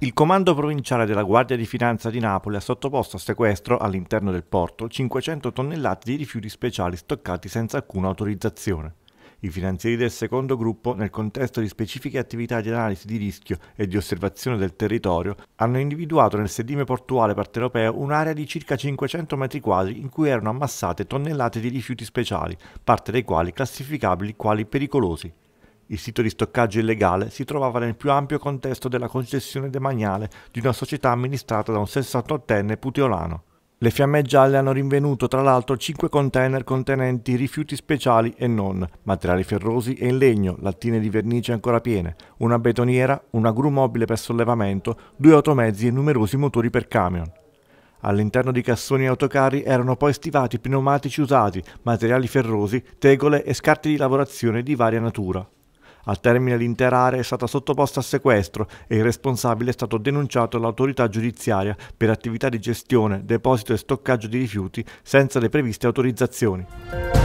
Il comando provinciale della Guardia di Finanza di Napoli ha sottoposto a sequestro all'interno del porto 500 tonnellate di rifiuti speciali stoccati senza alcuna autorizzazione. I finanzieri del secondo gruppo, nel contesto di specifiche attività di analisi di rischio e di osservazione del territorio, hanno individuato nel sedime portuale partenopeo un'area di circa 500 metri quadri in cui erano ammassate tonnellate di rifiuti speciali, parte dei quali classificabili quali pericolosi. Il sito di stoccaggio illegale si trovava nel più ampio contesto della concessione demaniale di una società amministrata da un 68enne puteolano. Le fiamme gialle hanno rinvenuto tra l'altro 5 container contenenti rifiuti speciali e non, materiali ferrosi e in legno, lattine di vernice ancora piene, una betoniera, una gru mobile per sollevamento, due automezzi e numerosi motori per camion. All'interno di cassoni e autocarri erano poi stivati pneumatici usati, materiali ferrosi, tegole e scarti di lavorazione di varia natura. Al termine l'intera area è stata sottoposta a sequestro e il responsabile è stato denunciato all'autorità giudiziaria per attività di gestione, deposito e stoccaggio di rifiuti senza le previste autorizzazioni.